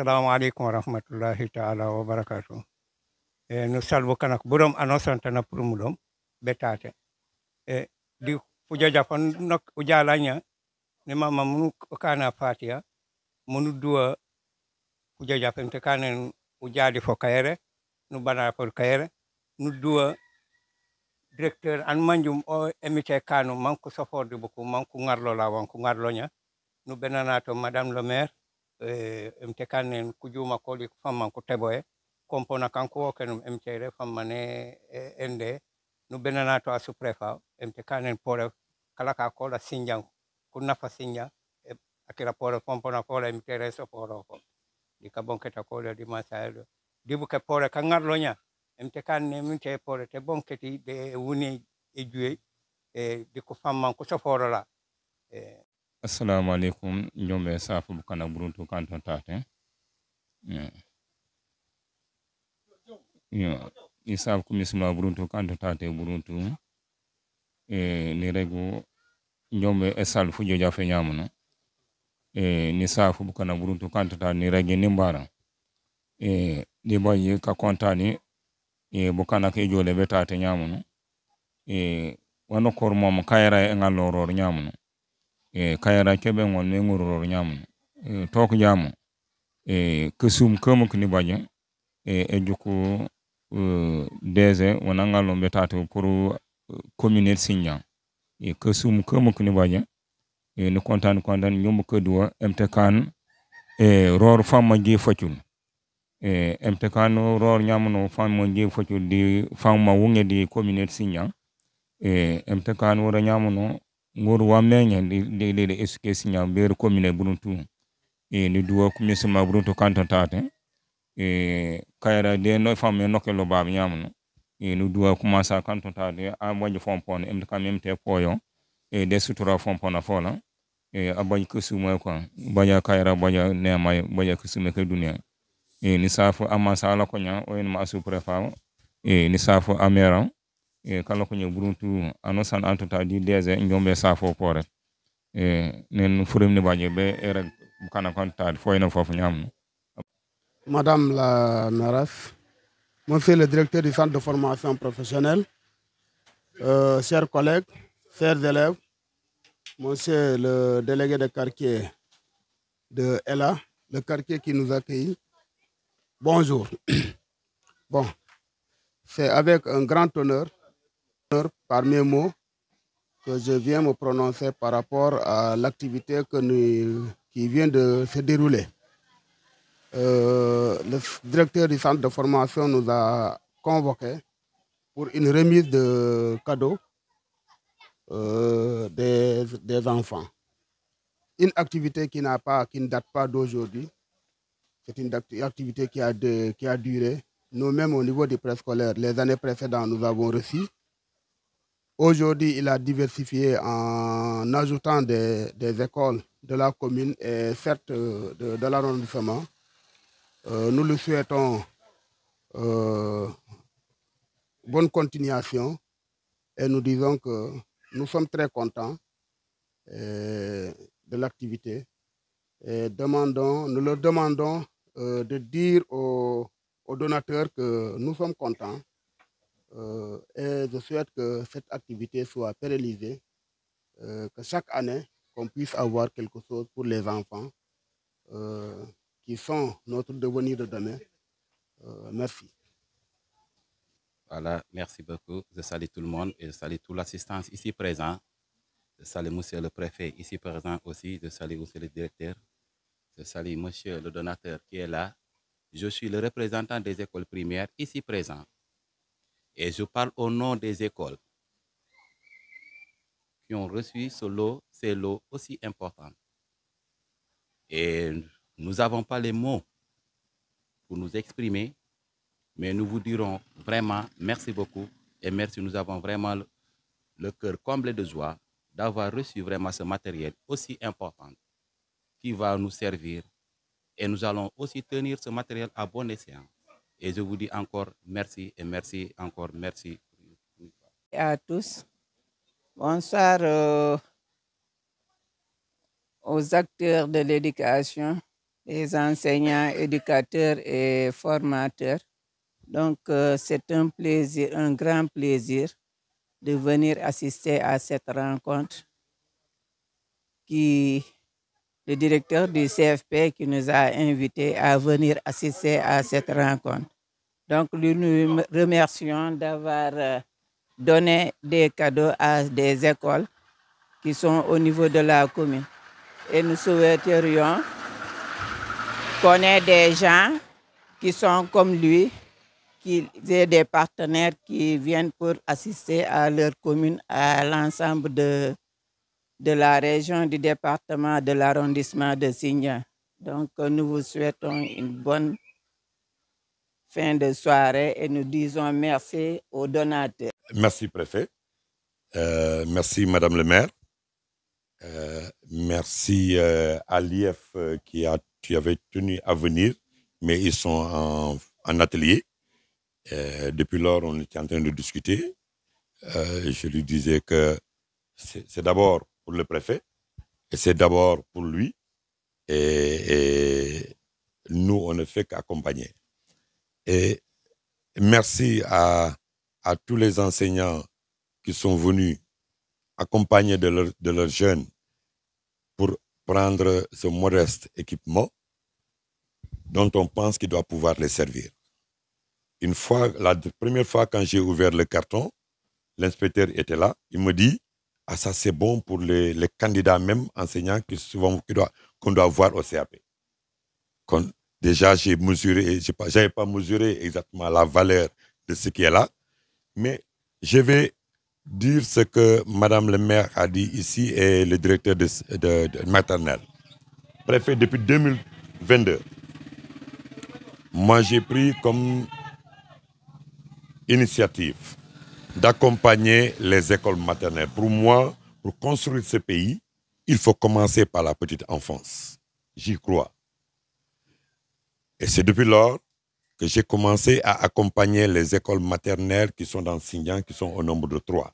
Assalamualaikum warahmatullahi taala wabarakatuh. Eh وبركاته e no burum kana burom betate. Eh di Puja fon nok ujalanya ne mama munu kana fatia munu dua Puja fen te kanen ujadi fo kayere nu bana fo kayere nu dua direktur an manjum o emite kanu manko soforde buku manku ngarlo lawan ku ngarlo nya nu benana to madame le maire e, eh, mtekanen kujuma koli famman ko kompona kanko wo ken mtire ne e, ende nu benana asuprefa mtekane pore kala kola sinja kunafa sinja e, eh, akira pore kompona kola mtire so poro ko dikabonke kola di masaelo dibuke pore kangarlo nya mtekanen pore te bonketi de wuni e juye e diko famman assalamu alaikum ñombe ɓe safo bukana buruntu kanton tate i saf ko misma buruntu kanton tate buruntu e eh, ni regu ñombe ɓe esal fujo jafe ñamuno e eh, ni safo bukana buruntu kanton tate ni regi ni mbara eh, ni ɗi bayi ka kontani e bukana ke jole ɓe tate ñamuno e wano kormom kayra e ngal loror ñamuno e eh, kayara kebe ngol me nguror nyamu e tok nyamu e eh, kusum kamu kini baje e ejuku uh, deze wananga lombe tatu puru communal sinya e kusum kamu kini baje e no kontan kontan nyum ko do mtkan e ror fama je facul e mtkan ror no fama je facul di fama wunge di communal sinya e mtkan wora ror no ngor wamenye de de SK signal ber commune buntu e ni duwa ku misma buntu kanton tate e kayara de no famme nokel lo bab nyamno e ni duwa ku masa kanton tate a moñu fompon em ka mem te poyo e de sutura fompon na fola e abañ ko sumay ko baña kayara baña ne may baña ko sumay ko dunya e ni safo amasa la ko nya o en ma su prefa e ni safo ameran e madame la mairesse monsieur le directeur du centre de formation professionnelle euh, chers collègues chers élèves monsieur le délégué de quartier de ELA, le quartier qui nous accueille. Bonjour. Bon, c'est avec un grand honneur par mes mots que je viens me prononcer par rapport à l'activité qui vient de se dérouler. Euh, le directeur du centre de formation nous a convoqués pour une remise de cadeaux euh, des, enfants. Une activité qui, pas, qui ne date pas d'aujourd'hui. C'est une activité qui a, qui a duré. Nous-mêmes, au niveau du préscolaire, les années précédentes, nous avons reçu Aujourd'hui, il a diversifié en ajoutant des, écoles de la commune et certes de, l'arrondissement. Euh, nous lui souhaitons euh, bonne continuation et nous disons que nous sommes très contents euh, de l'activité et demandons, nous leur demandons de dire aux donateurs que nous sommes contents euh, et je souhaite que cette activité soit pérennisée, euh, que chaque année, qu'on puisse avoir quelque chose pour les enfants euh, qui sont notre devenir de demain. merci. Voilà, merci beaucoup. Je salue tout le monde et je salue toute l'assistance ici présente. Je salue monsieur le préfet ici présent aussi. Je salue Monsieur le directeur. Je salue monsieur le donateur qui est là. Je suis le représentant des écoles primaires ici présent et je parle au nom des écoles qui ont reçu ce lot, ces lots aussi importants. Et nous n'avons pas les mots pour nous exprimer, mais nous vous dirons vraiment merci beaucoup et merci. Nous avons vraiment le, le cœur comblé de joie d'avoir reçu vraiment ce matériel aussi important qui va nous servir. Et nous allons aussi tenir ce matériel à bon escient et je vous dis encore merci et merci, encore merci. À tous. Bonsoir euh, aux acteurs de l'éducation, les enseignants, éducateurs et formateurs. Donc, euh, c'est un plaisir, un grand plaisir de venir assister à cette rencontre qui le directeur du CFP qui nous a invités à venir assister à cette rencontre. Donc, nous remercions d'avoir euh, donné des cadeaux à des écoles qui sont au niveau de la commune. Et nous souhaiterions qu'on ait des gens qui sont comme lui, qui aient des partenaires qui viennent pour assister à leur commune, à l'ensemble de de la région du département de l'arrondissement de Signa. Donc, euh, nous vous souhaitons une bonne fin de soirée et nous disons merci aux donateurs. Merci, préfet. Euh, merci, madame le maire. Euh, merci euh, à l'IF qui, a, avait tenu à venir, mais ils sont en, en atelier. depuis lors, on était en train de discuter. je lui disais que c'est d'abord le préfet, et c'est d'abord pour lui, et, nous, on ne fait qu'accompagner. Et merci à, tous les enseignants qui sont venus accompagner de, de leurs jeunes pour prendre ce modeste équipement dont on pense qu'il doit pouvoir les servir. Une fois, la première fois quand j'ai ouvert le carton, l'inspecteur était là, il me dit, ah, ça, c'est bon pour les, candidats même enseignants qui souvent doit, qu'on doit voir au CAP. déjà, j'ai mesuré, je n'avais pas, pas mesuré exactement la valeur de ce qui est là, mais je vais dire ce que Madame le maire a dit ici et le directeur de, de maternelle. Préfet, depuis 2022, moi j'ai pris comme initiative d'accompagner les écoles maternelles. Pour moi, pour construire ce pays, il faut commencer par la petite enfance. J'y crois. Et c'est depuis lors que j'ai commencé à accompagner les écoles maternelles qui sont dans Xinjiang, qui sont au nombre de trois.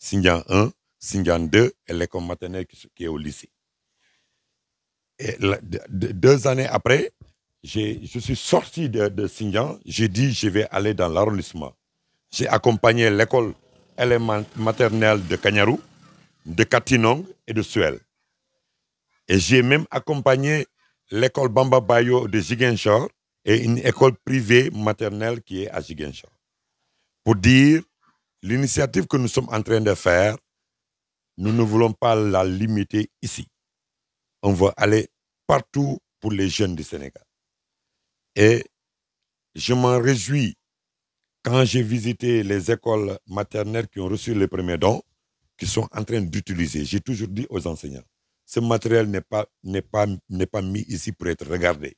Xinjiang 1, Xinjiang 2 et l'école maternelle qui est au lycée. Et deux années après, je suis sorti de, de j'ai dit je vais aller dans l'arrondissement. J'ai accompagné l'école maternelle de Kanyaru, de Katinong et de Suel. Et j'ai même accompagné l'école Bamba Bayo de Ziguinchor et une école privée maternelle qui est à Ziguinchor. Pour dire, l'initiative que nous sommes en train de faire, nous ne voulons pas la limiter ici. On veut aller partout pour les jeunes du Sénégal. Et je m'en réjouis quand j'ai visité les écoles maternelles qui ont reçu les premiers dons, qui sont en train d'utiliser, j'ai toujours dit aux enseignants, ce matériel n'est pas, n'est pas, n'est pas mis ici pour être regardé.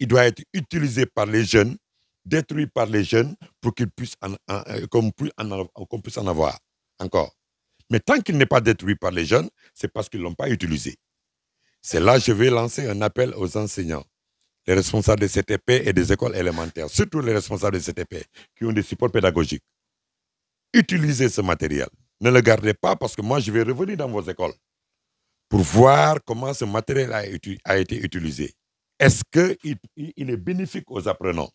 Il doit être utilisé par les jeunes, détruit par les jeunes pour qu'ils puissent en, euh, qu'on puisse en avoir encore. Mais tant qu'il n'est pas détruit par les jeunes, c'est parce qu'ils ne l'ont pas utilisé. C'est là que je vais lancer un appel aux enseignants les responsables de CTP et des écoles élémentaires, surtout les responsables de CTP qui ont des supports pédagogiques. Utilisez ce matériel. Ne le gardez pas parce que moi, je vais revenir dans vos écoles pour voir comment ce matériel a, été utilisé. Est-ce qu'il il est bénéfique aux apprenants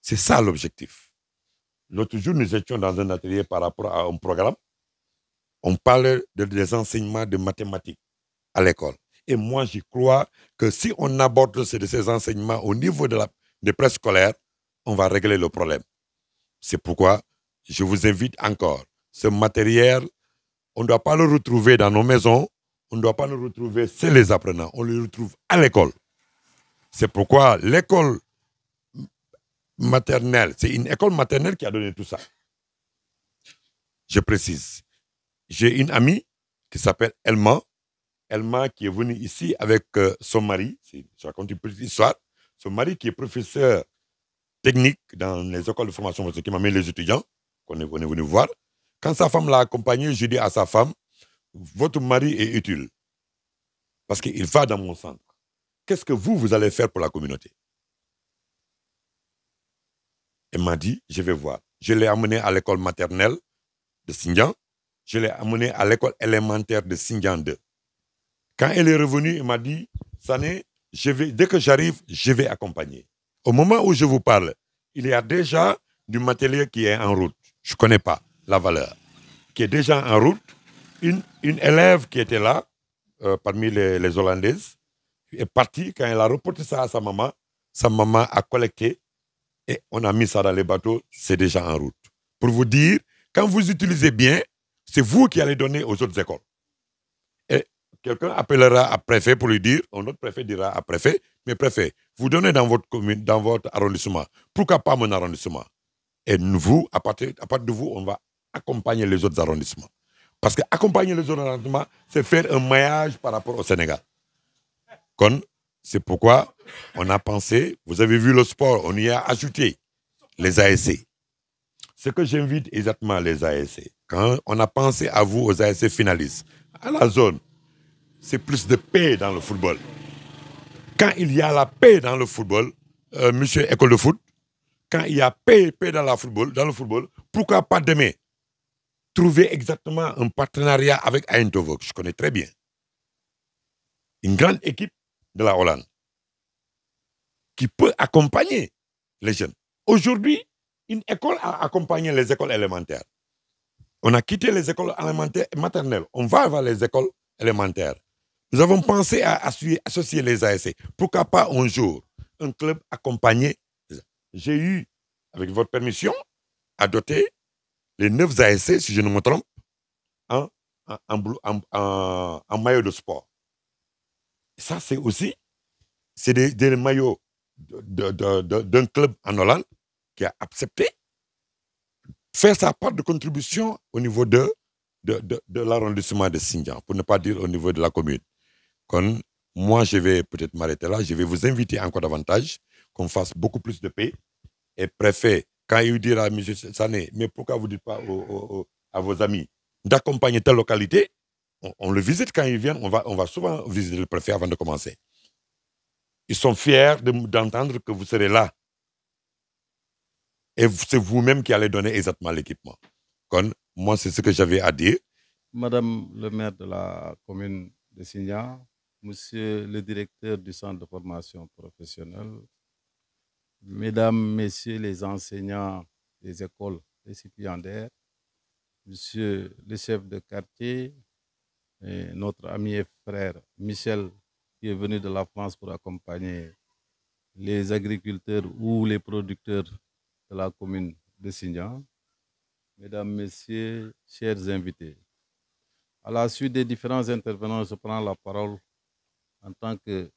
C'est ça l'objectif. L'autre jour, nous étions dans un atelier par rapport à un programme. On parlait des enseignements de mathématiques à l'école. Et moi, je crois que si on aborde ces enseignements au niveau de la, scolaires, scolaire, on va régler le problème. C'est pourquoi je vous invite encore. Ce matériel, on ne doit pas le retrouver dans nos maisons, on ne doit pas le retrouver chez les apprenants, on le retrouve à l'école. C'est pourquoi l'école maternelle, c'est une école maternelle qui a donné tout ça. Je précise. J'ai une amie qui s'appelle Elma, Elma qui est venue ici avec euh, son mari. Je raconte une petite histoire. Son mari qui est professeur technique dans les écoles de formation, ce qui mis les étudiants qu'on est, venu voir. Quand sa femme l'a accompagné, je dis à sa femme, votre mari est utile parce qu'il va dans mon centre. Qu'est-ce que vous, vous allez faire pour la communauté Elle m'a dit, je vais voir. Je l'ai amené à l'école maternelle de Sinjan. Je l'ai amené à l'école élémentaire de Sinjan 2. Quand elle est revenue, elle m'a dit, Sané, je dès que j'arrive, je vais accompagner. Au moment où je vous parle, il y a déjà du matériel qui est en route. Je ne connais pas la valeur. Qui est déjà en route. Une, élève qui était là, euh, parmi les, les, Hollandaises, est partie quand elle a reporté ça à sa maman. Sa maman a collecté et on a mis ça dans les bateaux. C'est déjà en route. Pour vous dire, quand vous utilisez bien, c'est vous qui allez donner aux autres écoles. Quelqu'un appellera à préfet pour lui dire, un autre préfet dira à préfet, mais préfet, vous donnez dans votre commune, dans votre arrondissement. Pourquoi pas mon arrondissement Et vous, à partir, à de vous, on va accompagner les autres arrondissements. Parce que accompagner les autres arrondissements, c'est faire un maillage par rapport au Sénégal. C'est pourquoi on a pensé, vous avez vu le sport, on y a ajouté les ASC. Ce que j'invite exactement les ASC, quand on a pensé à vous, aux ASC finalistes, à la zone, c'est plus de paix dans le football. Quand il y a la paix dans le football, euh, monsieur école de foot, quand il y a paix, paix dans, la football, dans le football, pourquoi pas demain trouver exactement un partenariat avec Eindhoven, je connais très bien. Une grande équipe de la Hollande qui peut accompagner les jeunes. Aujourd'hui, une école a accompagné les écoles élémentaires. On a quitté les écoles maternelles. On va vers les écoles élémentaires. Nous avons pensé à associer les ASC. Pourquoi pas un jour, un club accompagné J'ai eu, avec votre permission, à doter les neuf ASC, si je ne me trompe, en, maillot de sport. Ça, c'est aussi c'est des, maillots d'un club en Hollande qui a accepté faire sa part de contribution au niveau de, l'arrondissement de Xinjiang, pour ne pas dire au niveau de la commune moi, je vais peut-être m'arrêter là. Je vais vous inviter encore davantage, qu'on fasse beaucoup plus de paix. Et préfet, quand il dira à M. Sané, mais pourquoi vous dites pas à vos amis d'accompagner telle localité on, le visite quand il vient. on va, on va souvent visiter le préfet avant de commencer. Ils sont fiers d'entendre que vous serez là. Et c'est vous-même qui allez donner exactement l'équipement. Donc, moi, c'est ce que j'avais à dire. Madame le maire de la commune de Signan, Monsieur le directeur du centre de formation professionnelle, Mesdames, Messieurs les enseignants des écoles récipiendaires, Monsieur le chef de quartier, et notre ami et frère Michel, qui est venu de la France pour accompagner les agriculteurs ou les producteurs de la commune de Signan. Mesdames, Messieurs, chers invités, à la suite des différents intervenants, je prends la parole en tant que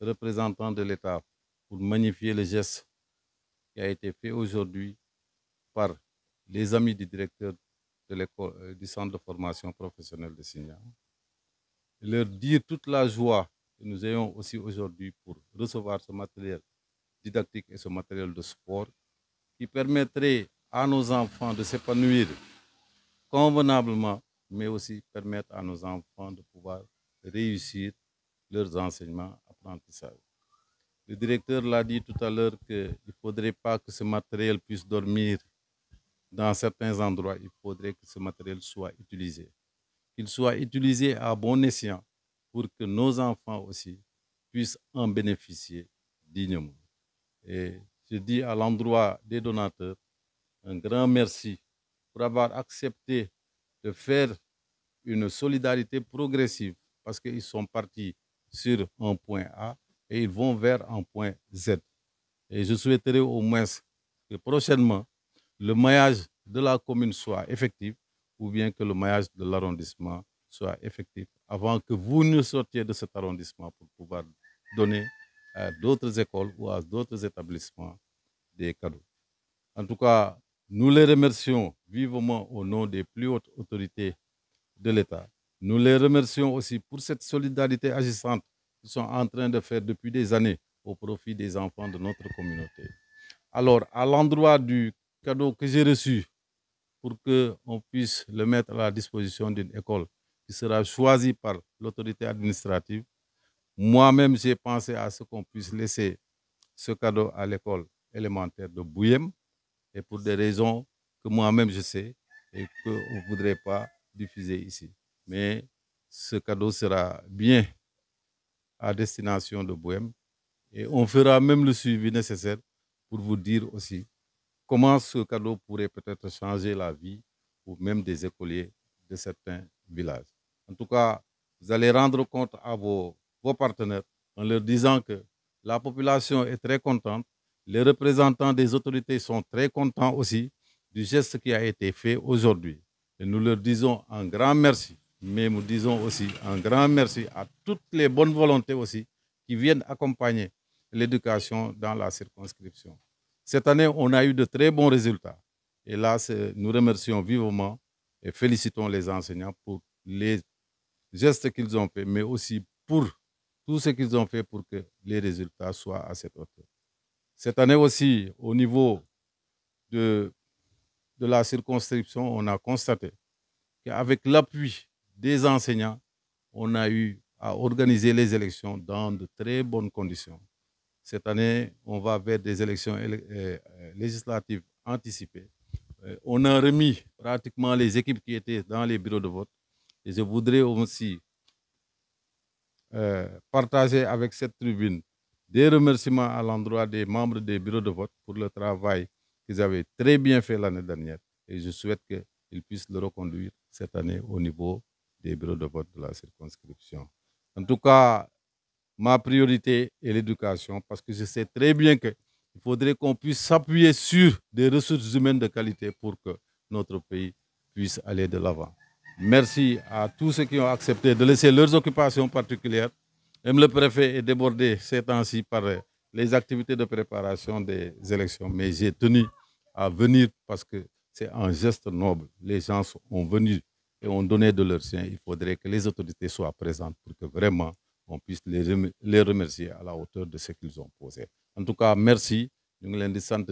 représentant de l'État pour magnifier le geste qui a été fait aujourd'hui par les amis du directeur de euh, du centre de formation professionnelle de Signan. Leur dire toute la joie que nous ayons aussi aujourd'hui pour recevoir ce matériel didactique et ce matériel de sport qui permettrait à nos enfants de s'épanouir convenablement, mais aussi permettre à nos enfants de pouvoir réussir leurs enseignements, apprentissages. Le directeur l'a dit tout à l'heure qu'il ne faudrait pas que ce matériel puisse dormir dans certains endroits. Il faudrait que ce matériel soit utilisé. Qu'il soit utilisé à bon escient pour que nos enfants aussi puissent en bénéficier dignement. Et je dis à l'endroit des donateurs un grand merci pour avoir accepté de faire une solidarité progressive parce qu'ils sont partis sur un point A et ils vont vers un point Z. Et je souhaiterais au moins que prochainement, le maillage de la commune soit effectif ou bien que le maillage de l'arrondissement soit effectif avant que vous ne sortiez de cet arrondissement pour pouvoir donner à d'autres écoles ou à d'autres établissements des cadeaux. En tout cas, nous les remercions vivement au nom des plus hautes autorités de l'État nous les remercions aussi pour cette solidarité agissante qu'ils sont en train de faire depuis des années au profit des enfants de notre communauté. Alors, à l'endroit du cadeau que j'ai reçu pour qu'on puisse le mettre à la disposition d'une école qui sera choisie par l'autorité administrative, moi-même, j'ai pensé à ce qu'on puisse laisser ce cadeau à l'école élémentaire de Bouyem et pour des raisons que moi-même je sais et qu'on ne voudrait pas diffuser ici mais ce cadeau sera bien à destination de Bohème et on fera même le suivi nécessaire pour vous dire aussi comment ce cadeau pourrait peut-être changer la vie ou même des écoliers de certains villages. En tout cas, vous allez rendre compte à vos, vos partenaires en leur disant que la population est très contente, les représentants des autorités sont très contents aussi du geste qui a été fait aujourd'hui. Et nous leur disons un grand merci mais nous disons aussi un grand merci à toutes les bonnes volontés aussi qui viennent accompagner l'éducation dans la circonscription. Cette année, on a eu de très bons résultats. Et là, nous remercions vivement et félicitons les enseignants pour les gestes qu'ils ont faits, mais aussi pour tout ce qu'ils ont fait pour que les résultats soient à cette hauteur. Cette année aussi, au niveau de, de la circonscription, on a constaté qu'avec l'appui des enseignants, on a eu à organiser les élections dans de très bonnes conditions. Cette année, on va vers des élections euh, euh, législatives anticipées. Euh, on a remis pratiquement les équipes qui étaient dans les bureaux de vote. Et je voudrais aussi partager avec cette tribune des remerciements à l'endroit des membres des bureaux de vote pour le travail qu'ils avaient très bien fait l'année dernière. Et je souhaite qu'ils puissent le reconduire cette année au niveau des bureaux de vote de la circonscription. En tout cas, ma priorité est l'éducation parce que je sais très bien qu'il faudrait qu'on puisse s'appuyer sur des ressources humaines de qualité pour que notre pays puisse aller de l'avant. Merci à tous ceux qui ont accepté de laisser leurs occupations particulières. Même le préfet est débordé ces temps-ci par les activités de préparation des élections, mais j'ai tenu à venir parce que c'est un geste noble. Les gens sont venus et ont donné de leur sien, il faudrait que les autorités soient présentes pour que vraiment on puisse les remercier à la hauteur de ce qu'ils ont posé. En tout cas, merci. Nous Merci.